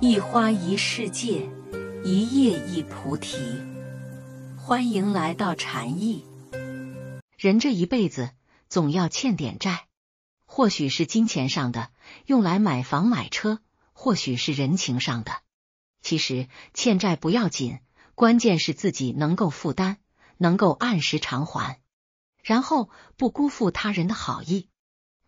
一花一世界，一叶一菩提。欢迎来到禅意。人这一辈子总要欠点债，或许是金钱上的，用来买房买车；或许是人情上的。其实欠债不要紧，关键是自己能够负担，能够按时偿还，然后不辜负他人的好意。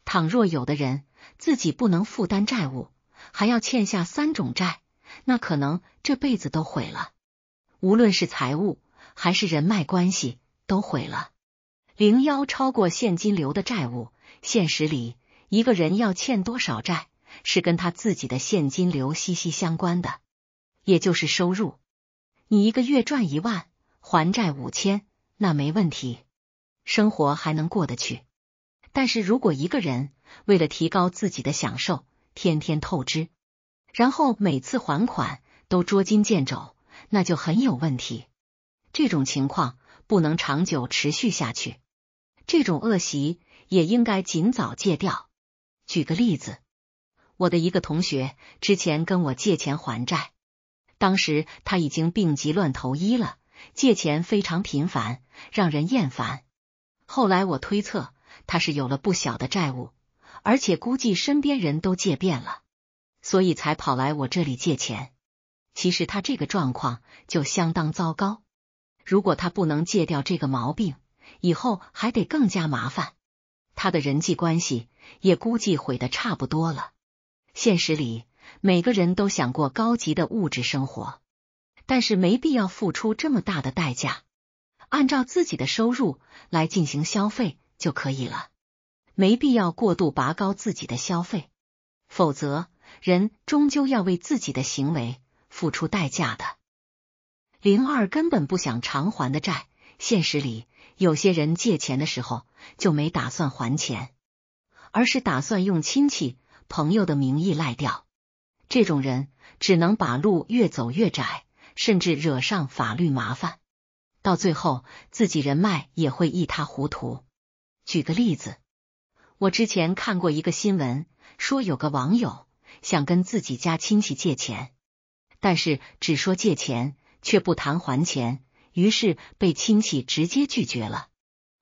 倘若有的人自己不能负担债务，还要欠下三种债，那可能这辈子都毁了。无论是财务还是人脉关系，都毁了。零幺超过现金流的债务，现实里一个人要欠多少债，是跟他自己的现金流息息相关的，也就是收入。你一个月赚一万，还债五千，那没问题，生活还能过得去。但是如果一个人为了提高自己的享受，天天透支，然后每次还款都捉襟见肘，那就很有问题。这种情况不能长久持续下去，这种恶习也应该尽早戒掉。举个例子，我的一个同学之前跟我借钱还债，当时他已经病急乱投医了，借钱非常频繁，让人厌烦。后来我推测，他是有了不小的债务。而且估计身边人都借遍了，所以才跑来我这里借钱。其实他这个状况就相当糟糕，如果他不能戒掉这个毛病，以后还得更加麻烦。他的人际关系也估计毁的差不多了。现实里，每个人都想过高级的物质生活，但是没必要付出这么大的代价，按照自己的收入来进行消费就可以了。没必要过度拔高自己的消费，否则人终究要为自己的行为付出代价的。零二根本不想偿还的债，现实里有些人借钱的时候就没打算还钱，而是打算用亲戚朋友的名义赖掉。这种人只能把路越走越窄，甚至惹上法律麻烦，到最后自己人脉也会一塌糊涂。举个例子。我之前看过一个新闻，说有个网友想跟自己家亲戚借钱，但是只说借钱，却不谈还钱，于是被亲戚直接拒绝了。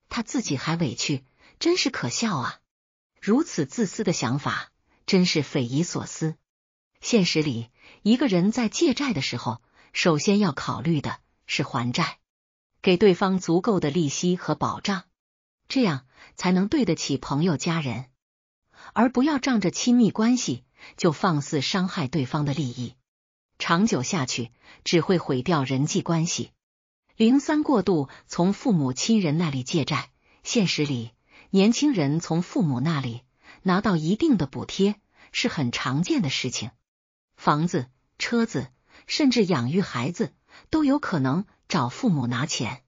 他自己还委屈，真是可笑啊！如此自私的想法真是匪夷所思。现实里，一个人在借债的时候，首先要考虑的是还债，给对方足够的利息和保障。这样才能对得起朋友家人，而不要仗着亲密关系就放肆伤害对方的利益。长久下去，只会毁掉人际关系。零三过度从父母亲人那里借债，现实里，年轻人从父母那里拿到一定的补贴是很常见的事情。房子、车子，甚至养育孩子，都有可能找父母拿钱。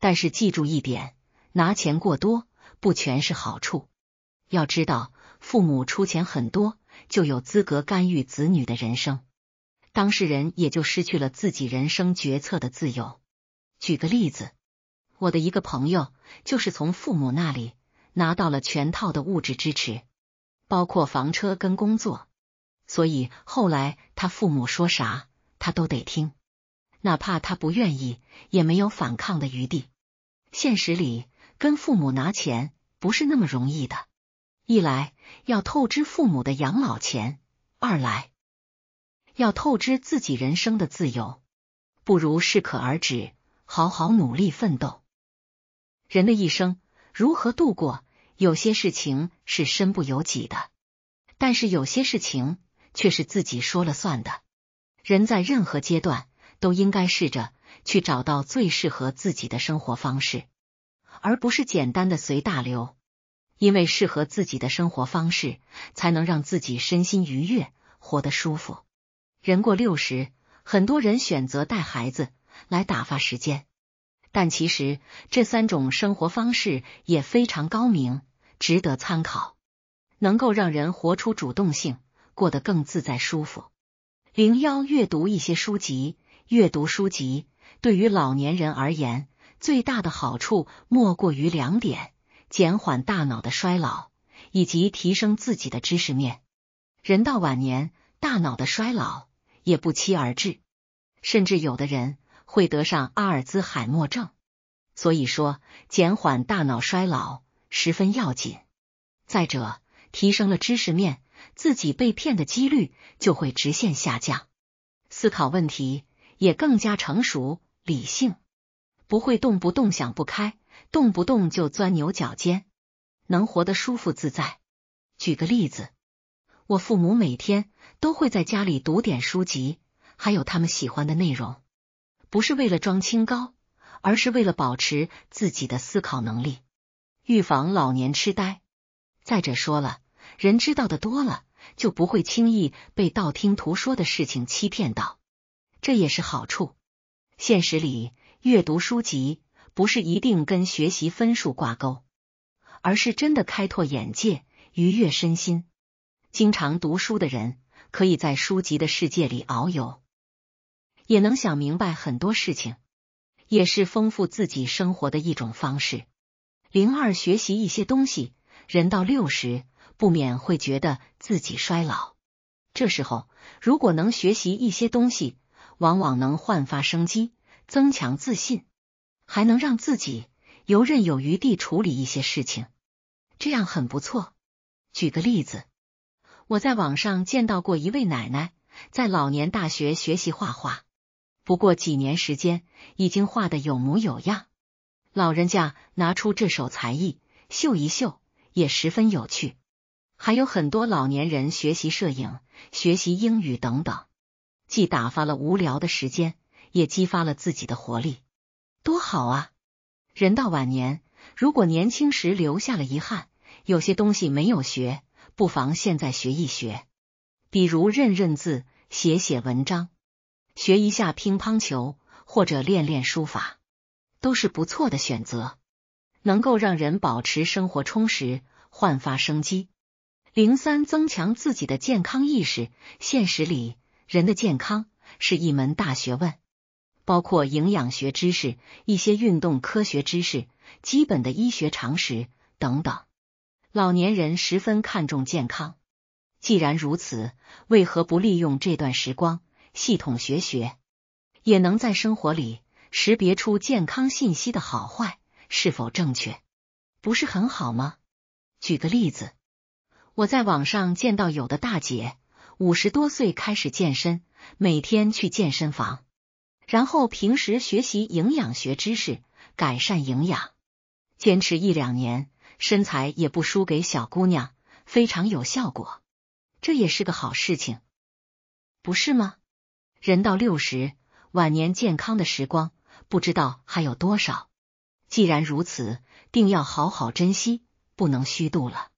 但是记住一点。拿钱过多不全是好处，要知道父母出钱很多，就有资格干预子女的人生，当事人也就失去了自己人生决策的自由。举个例子，我的一个朋友就是从父母那里拿到了全套的物质支持，包括房车跟工作，所以后来他父母说啥他都得听，哪怕他不愿意，也没有反抗的余地。现实里。跟父母拿钱不是那么容易的，一来要透支父母的养老钱，二来要透支自己人生的自由，不如适可而止，好好努力奋斗。人的一生如何度过，有些事情是身不由己的，但是有些事情却是自己说了算的。人在任何阶段都应该试着去找到最适合自己的生活方式。而不是简单的随大流，因为适合自己的生活方式，才能让自己身心愉悦，活得舒服。人过六十，很多人选择带孩子来打发时间，但其实这三种生活方式也非常高明，值得参考，能够让人活出主动性，过得更自在舒服。零幺阅读一些书籍，阅读书籍对于老年人而言。最大的好处莫过于两点：减缓大脑的衰老，以及提升自己的知识面。人到晚年，大脑的衰老也不期而至，甚至有的人会得上阿尔兹海默症。所以说，减缓大脑衰老十分要紧。再者，提升了知识面，自己被骗的几率就会直线下降，思考问题也更加成熟理性。不会动不动想不开，动不动就钻牛角尖，能活得舒服自在。举个例子，我父母每天都会在家里读点书籍，还有他们喜欢的内容，不是为了装清高，而是为了保持自己的思考能力，预防老年痴呆。再者说了，人知道的多了，就不会轻易被道听途说的事情欺骗到，这也是好处。现实里。阅读书籍不是一定跟学习分数挂钩，而是真的开拓眼界、愉悦身心。经常读书的人，可以在书籍的世界里遨游，也能想明白很多事情，也是丰富自己生活的一种方式。零二学习一些东西，人到六十不免会觉得自己衰老，这时候如果能学习一些东西，往往能焕发生机。增强自信，还能让自己游刃有余地处理一些事情，这样很不错。举个例子，我在网上见到过一位奶奶在老年大学学习画画，不过几年时间，已经画的有模有样。老人家拿出这手才艺秀一秀，也十分有趣。还有很多老年人学习摄影、学习英语等等，既打发了无聊的时间。也激发了自己的活力，多好啊！人到晚年，如果年轻时留下了遗憾，有些东西没有学，不妨现在学一学，比如认认字、写写文章、学一下乒乓球或者练练书法，都是不错的选择，能够让人保持生活充实、焕发生机。零三增强自己的健康意识，现实里人的健康是一门大学问。包括营养学知识、一些运动科学知识、基本的医学常识等等。老年人十分看重健康，既然如此，为何不利用这段时光系统学学，也能在生活里识别出健康信息的好坏是否正确？不是很好吗？举个例子，我在网上见到有的大姐五十多岁开始健身，每天去健身房。然后平时学习营养学知识，改善营养，坚持一两年，身材也不输给小姑娘，非常有效果。这也是个好事情，不是吗？人到六十，晚年健康的时光，不知道还有多少。既然如此，定要好好珍惜，不能虚度了。